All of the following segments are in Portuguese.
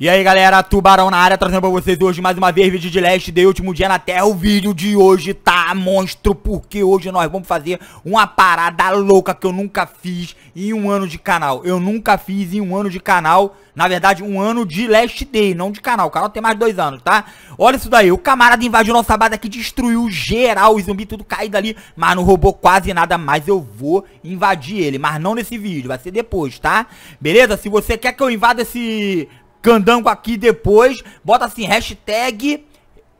E aí galera, Tubarão na área, trazendo pra vocês hoje mais uma vez vídeo de Last Day, último dia na Terra. O vídeo de hoje tá monstro, porque hoje nós vamos fazer uma parada louca que eu nunca fiz em um ano de canal. Eu nunca fiz em um ano de canal, na verdade um ano de Last Day, não de canal. O canal tem mais dois anos, tá? Olha isso daí, o camarada invadiu nossa base aqui, destruiu geral, o zumbi tudo caído ali, mas não roubou quase nada, mas eu vou invadir ele. Mas não nesse vídeo, vai ser depois, tá? Beleza? Se você quer que eu invada esse candango aqui depois. Bota assim, hashtag...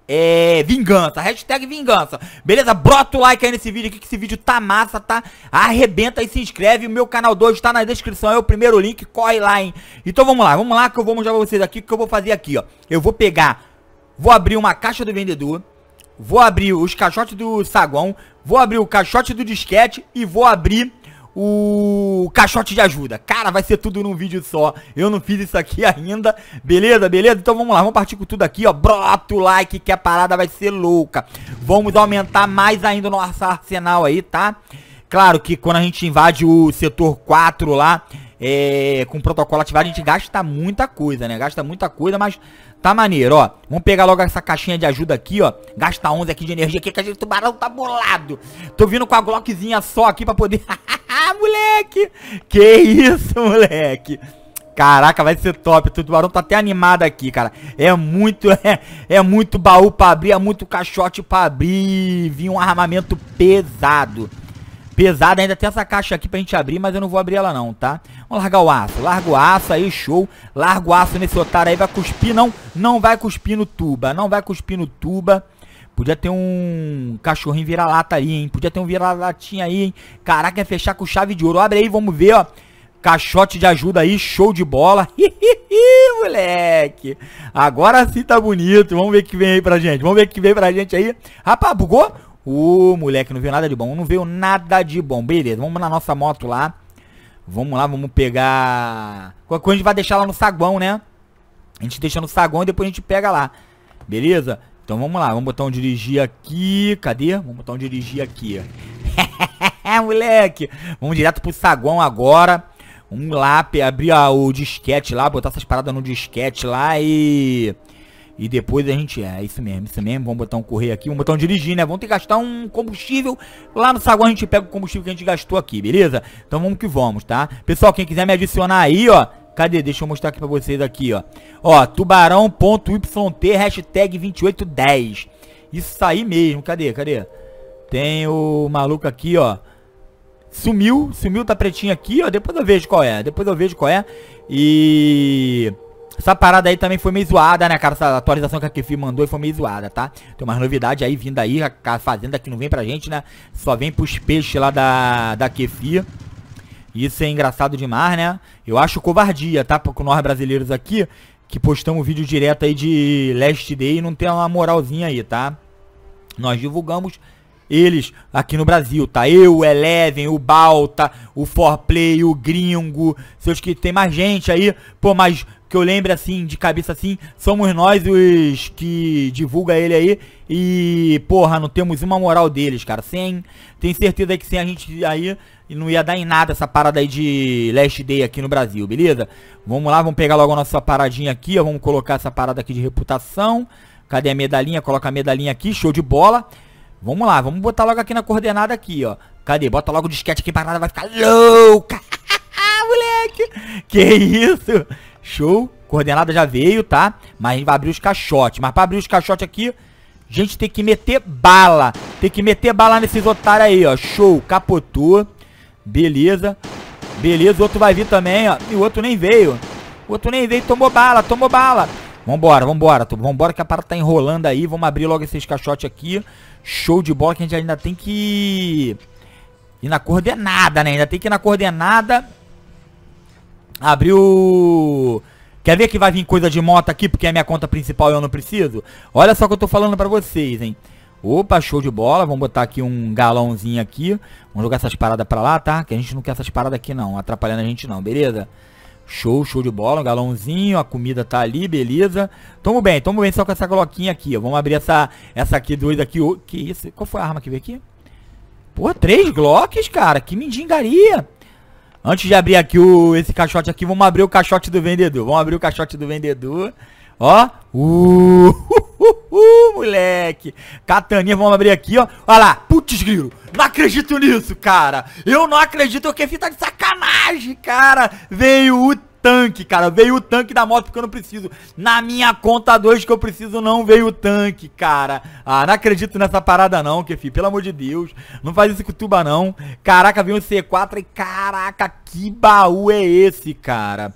É, vingança, hashtag vingança Beleza? Bota o like aí nesse vídeo aqui Que esse vídeo tá massa, tá? Arrebenta e se inscreve, o meu canal 2 tá na descrição É o primeiro link, corre lá, hein Então vamos lá, vamos lá que eu vou mostrar pra vocês aqui O que eu vou fazer aqui, ó Eu vou pegar, vou abrir uma caixa do vendedor Vou abrir os caixotes do saguão Vou abrir o caixote do disquete E vou abrir o caixote de ajuda. Cara, vai ser tudo num vídeo só. Eu não fiz isso aqui ainda. Beleza, beleza? Então vamos lá, vamos partir com tudo aqui, ó. Bota o like que a parada vai ser louca. Vamos aumentar mais ainda o nosso arsenal aí, tá? Claro que quando a gente invade o setor 4 lá, é, com protocolo ativado, a gente gasta muita coisa, né? Gasta muita coisa, mas tá maneiro, ó. Vamos pegar logo essa caixinha de ajuda aqui, ó. Gasta 11 aqui de energia aqui, que a gente, o tubarão tá bolado. Tô vindo com a Glockzinha só aqui pra poder... Ah, moleque! Que isso, moleque! Caraca, vai ser top. O tubarão tá até animado aqui, cara. É muito, é, é muito baú pra abrir, é muito caixote pra abrir. Vim um armamento pesado. Pesado, ainda tem essa caixa aqui pra gente abrir, mas eu não vou abrir ela não, tá? Vamos largar o aço. Larga o aço aí, show. Larga o aço nesse otário aí. Vai cuspir, não. Não vai cuspir no tuba. Não vai cuspir no tuba. Podia ter um cachorrinho vira-lata aí, hein? Podia ter um vira-latinha aí, hein? Caraca, ia é fechar com chave de ouro. Abre aí, vamos ver, ó. Caixote de ajuda aí, show de bola. Hihihi, moleque. Agora sim tá bonito. Vamos ver o que vem aí pra gente. Vamos ver o que vem pra gente aí. Rapaz, bugou? Ô, uh, moleque, não veio nada de bom. Não veio nada de bom. Beleza, vamos na nossa moto lá. Vamos lá, vamos pegar... Qualquer coisa a gente vai deixar lá no saguão, né? A gente deixa no saguão e depois a gente pega lá. Beleza? Então vamos lá, vamos botar um dirigir aqui. Cadê? Vamos botar um dirigir aqui. moleque! Vamos direto pro saguão agora. Vamos lá, abrir ah, o disquete lá, botar essas paradas no disquete lá e... E depois a gente... É, isso mesmo, isso mesmo. Vamos botar um correr aqui, vamos botar um dirigir, né? Vamos ter que gastar um combustível. Lá no saguão a gente pega o combustível que a gente gastou aqui, beleza? Então vamos que vamos, tá? Pessoal, quem quiser me adicionar aí, ó... Cadê? Deixa eu mostrar aqui pra vocês aqui, ó. Ó, tubarão.yt, hashtag 2810. Isso aí mesmo. Cadê? Cadê? Tem o maluco aqui, ó. Sumiu. Sumiu, tá pretinho aqui, ó. Depois eu vejo qual é. Depois eu vejo qual é. E... Essa parada aí também foi meio zoada, né, cara? Essa atualização que a Kefi mandou foi meio zoada, tá? Tem umas novidades aí vindo aí, a fazenda que não vem pra gente, né? Só vem pros peixes lá da, da Kefi isso é engraçado demais, né? Eu acho covardia, tá? Com nós brasileiros aqui, que postamos vídeo direto aí de Last Day e não tem uma moralzinha aí, tá? Nós divulgamos eles aqui no Brasil, tá? Eu, o Eleven, o Balta, o Forplay, o Gringo, seus que tem mais gente aí, pô, mas que eu lembre assim, de cabeça assim, somos nós os que divulga ele aí. E, porra, não temos uma moral deles, cara. Sem. Tenho certeza que sem a gente aí não ia dar em nada essa parada aí de Last Day aqui no Brasil, beleza? Vamos lá, vamos pegar logo a nossa paradinha aqui, ó. Vamos colocar essa parada aqui de reputação. Cadê a medalhinha? Coloca a medalhinha aqui, show de bola. Vamos lá, vamos botar logo aqui na coordenada aqui, ó. Cadê? Bota logo o disquete aqui, parada vai ficar louca. Ah, moleque! Que isso? Show Coordenada já veio, tá? Mas a gente vai abrir os caixotes. Mas pra abrir os caixotes aqui, a gente tem que meter bala. Tem que meter bala nesses otários aí, ó. Show, capotou. Beleza. Beleza, o outro vai vir também, ó. E o outro nem veio. O outro nem veio, tomou bala, tomou bala. Vambora, vambora, vambora que a parada tá enrolando aí. Vamos abrir logo esses caixotes aqui. Show de bola que a gente ainda tem que ir na coordenada, né? Ainda tem que ir na coordenada. Abrir o... Quer ver que vai vir coisa de moto aqui porque é minha conta principal e eu não preciso? Olha só o que eu tô falando pra vocês, hein? Opa, show de bola. Vamos botar aqui um galãozinho aqui. Vamos jogar essas paradas pra lá, tá? Que a gente não quer essas paradas aqui não, atrapalhando a gente não, beleza? Show, show de bola. Um galãozinho, a comida tá ali, beleza. Tamo bem, tamo bem só com essa gloquinha aqui. Ó. Vamos abrir essa, essa aqui, dois aqui. que isso? Qual foi a arma que veio aqui? Pô, três glocks, cara. Que mendigaria. Antes de abrir aqui o, esse caixote aqui, vamos abrir o caixote do vendedor. Vamos abrir o caixote do vendedor. Ó. Uh, uh, uh, uh moleque. Cataninha, vamos abrir aqui, ó. Olha lá. Putz, grilo. Não acredito nisso, cara. Eu não acredito. O Kefi tá de sacanagem, cara. Veio o tanque, cara. Veio o tanque da moto porque eu não preciso. Na minha conta 2 que eu preciso não veio o tanque, cara. Ah, não acredito nessa parada não, Kefi. Pelo amor de Deus. Não faz isso com o Tuba, não. Caraca, veio um C4 e caraca, que baú é esse, cara?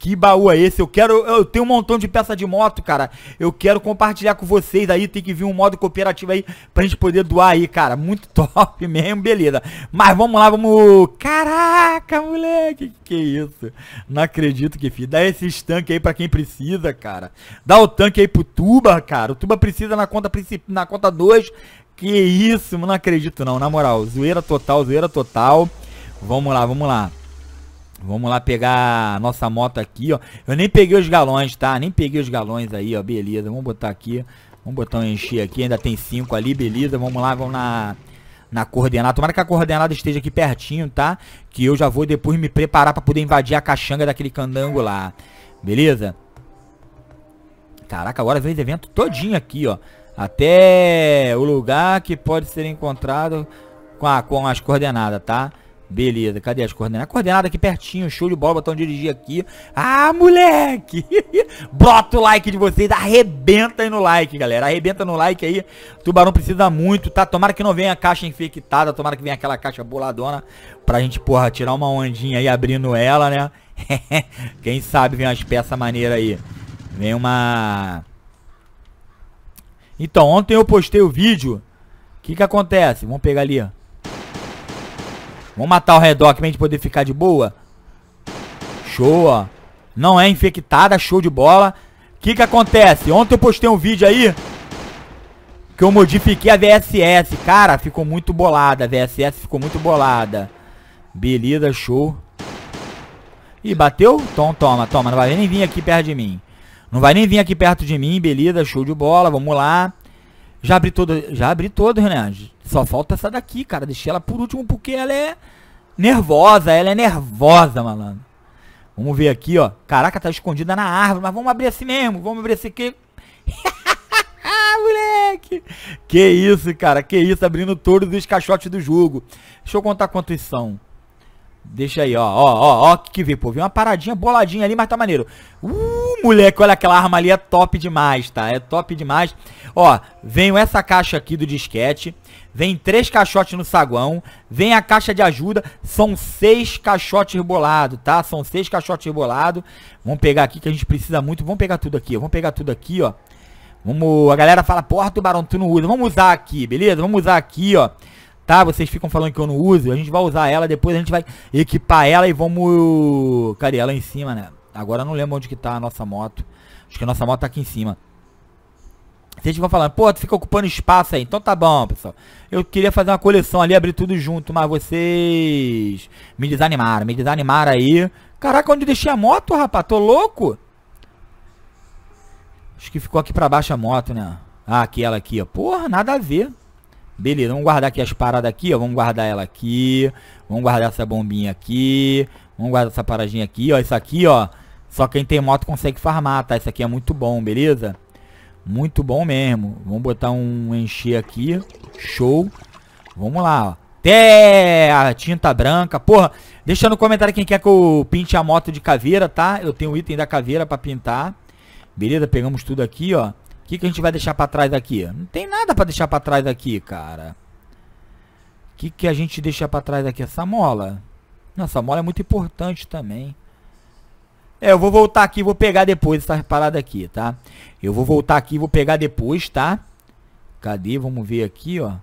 Que baú é esse? Eu quero. Eu tenho um montão de peça de moto, cara. Eu quero compartilhar com vocês aí. Tem que vir um modo cooperativo aí pra gente poder doar aí, cara. Muito top mesmo, beleza. Mas vamos lá, vamos. Caraca, moleque, que isso? Não acredito que filho. Dá esses tanques aí pra quem precisa, cara. Dá o tanque aí pro Tuba, cara. O Tuba precisa na conta principal, na conta 2. Que isso, não acredito não. Na moral, zoeira total, zoeira total. Vamos lá, vamos lá. Vamos lá pegar a nossa moto aqui, ó. Eu nem peguei os galões, tá? Nem peguei os galões aí, ó. Beleza, vamos botar aqui. Vamos botar um encher aqui. Ainda tem cinco ali, beleza. Vamos lá, vamos na, na coordenada. Tomara que a coordenada esteja aqui pertinho, tá? Que eu já vou depois me preparar pra poder invadir a caixanga daquele candango lá. Beleza? Caraca, agora veio o evento todinho aqui, ó. Até o lugar que pode ser encontrado com, a, com as coordenadas, Tá? Beleza, cadê as coordenadas? Coordenada aqui pertinho, show de bola, botão dirigir aqui. Ah, moleque! Bota o like de vocês, arrebenta aí no like, galera. Arrebenta no like aí. O tubarão precisa muito, tá? Tomara que não venha a caixa infectada, tomara que venha aquela caixa boladona pra gente, porra, tirar uma ondinha aí abrindo ela, né? Quem sabe vem umas peças maneiras aí. Vem uma... Então, ontem eu postei o vídeo. O que que acontece? Vamos pegar ali, ó. Vamos matar o redor aqui pra gente poder ficar de boa. Show, ó. Não é infectada, show de bola. O que que acontece? Ontem eu postei um vídeo aí que eu modifiquei a VSS. Cara, ficou muito bolada. A VSS ficou muito bolada. Beleza, show. Ih, bateu? Tom, toma, toma. Não vai nem vir aqui perto de mim. Não vai nem vir aqui perto de mim. Beleza, show de bola. Vamos lá. Já abri todo, já abri todo, Renan. Só falta essa daqui, cara. Deixei ela por último porque ela é nervosa. Ela é nervosa, malandro. Vamos ver aqui, ó. Caraca, tá escondida na árvore. Mas vamos abrir assim mesmo. Vamos abrir assim aqui. moleque. Que isso, cara. Que isso, abrindo todos os caixotes do jogo. Deixa eu contar quantos são. Deixa aí, ó, ó, ó, ó, que que vê, pô. Viu uma paradinha boladinha ali, mas tá maneiro. Uh, moleque, olha aquela arma ali, é top demais, tá? É top demais. Ó, venho essa caixa aqui do disquete. Vem três caixotes no saguão. Vem a caixa de ajuda. São seis caixotes bolados, tá? São seis caixotes bolados. Vamos pegar aqui que a gente precisa muito. Vamos pegar tudo aqui, ó. Vamos pegar tudo aqui, ó. Vamos, a galera fala, porra, tubarão, tu não usa. Vamos usar aqui, beleza? Vamos usar aqui, ó tá? Vocês ficam falando que eu não uso. A gente vai usar ela, depois a gente vai equipar ela e vamos... Cadê ela em cima, né? Agora eu não lembro onde que tá a nossa moto. Acho que a nossa moto tá aqui em cima. Vocês ficam falando, pô, tu fica ocupando espaço aí. Então tá bom, pessoal. Eu queria fazer uma coleção ali, abrir tudo junto, mas vocês me desanimaram, me desanimaram aí. Caraca, onde eu deixei a moto, rapaz? Tô louco? Acho que ficou aqui pra baixo a moto, né? Ah, aquela ela aqui, ó. Porra, nada a ver. Beleza, vamos guardar aqui as paradas aqui, ó. Vamos guardar ela aqui. Vamos guardar essa bombinha aqui. Vamos guardar essa paradinha aqui, ó. Isso aqui, ó. Só quem tem moto consegue farmar, tá? Isso aqui é muito bom, beleza? Muito bom mesmo. Vamos botar um encher aqui. Show. Vamos lá, ó. A tinta branca. Porra, deixa no comentário quem quer que eu pinte a moto de caveira, tá? Eu tenho o item da caveira pra pintar. Beleza, pegamos tudo aqui, ó que, que a gente vai deixar para trás aqui? Não tem nada para deixar para trás aqui, cara. O que, que a gente deixa para trás aqui? Essa mola. Não, essa mola é muito importante também. É, eu vou voltar aqui e vou pegar depois essa parada aqui, tá? Eu vou voltar aqui e vou pegar depois, tá? Cadê? Vamos ver aqui, ó. O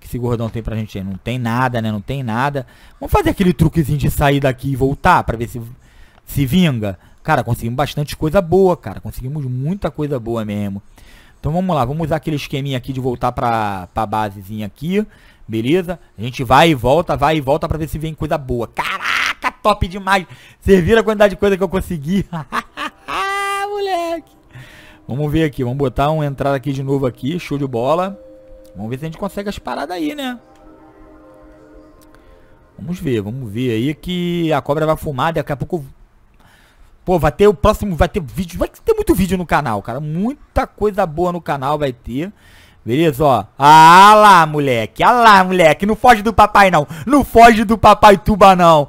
que esse gordão tem pra gente aí? Não tem nada, né? Não tem nada. Vamos fazer aquele truquezinho de sair daqui e voltar pra ver se se vinga. Cara, conseguimos bastante coisa boa, cara. Conseguimos muita coisa boa mesmo. Então vamos lá, vamos usar aquele esqueminha aqui de voltar pra, pra basezinha aqui. Beleza? A gente vai e volta, vai e volta pra ver se vem coisa boa. Caraca, top demais! Servir a quantidade de coisa que eu consegui? Moleque! Vamos ver aqui, vamos botar um entrada aqui de novo aqui. Show de bola. Vamos ver se a gente consegue as paradas aí, né? Vamos ver, vamos ver aí que a cobra vai fumar. Daqui a pouco Pô, vai ter o próximo, vai ter vídeo, vai ter muito vídeo no canal, cara. Muita coisa boa no canal vai ter. Beleza, ó. Ah lá, moleque. Ah lá, moleque. Não foge do papai, não. Não foge do papai tuba, não.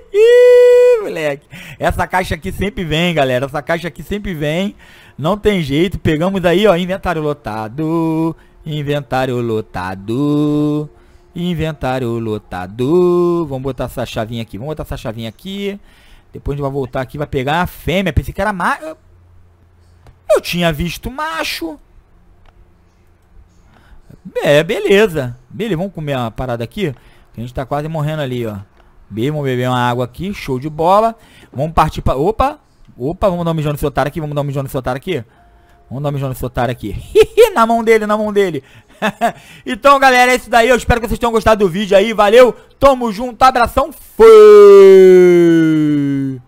moleque. Essa caixa aqui sempre vem, galera. Essa caixa aqui sempre vem. Não tem jeito. Pegamos aí, ó. Inventário lotado. Inventário lotado. Inventário lotado. Vamos botar essa chavinha aqui. Vamos botar essa chavinha aqui. Depois a gente vai voltar aqui, vai pegar a fêmea. Pensei que era macho. Eu tinha visto macho. É, beleza. Beleza, vamos comer uma parada aqui. A gente tá quase morrendo ali, ó. Bem, vamos beber uma água aqui. Show de bola. Vamos partir pra... Opa! Opa, vamos dar um mijão seu otário aqui. Vamos dar um mijão seu otário aqui. Vamos dar um mijão nesse otário aqui. na mão dele, na mão dele. então, galera, é isso daí. Eu espero que vocês tenham gostado do vídeo aí. Valeu, tamo junto, abração, fui!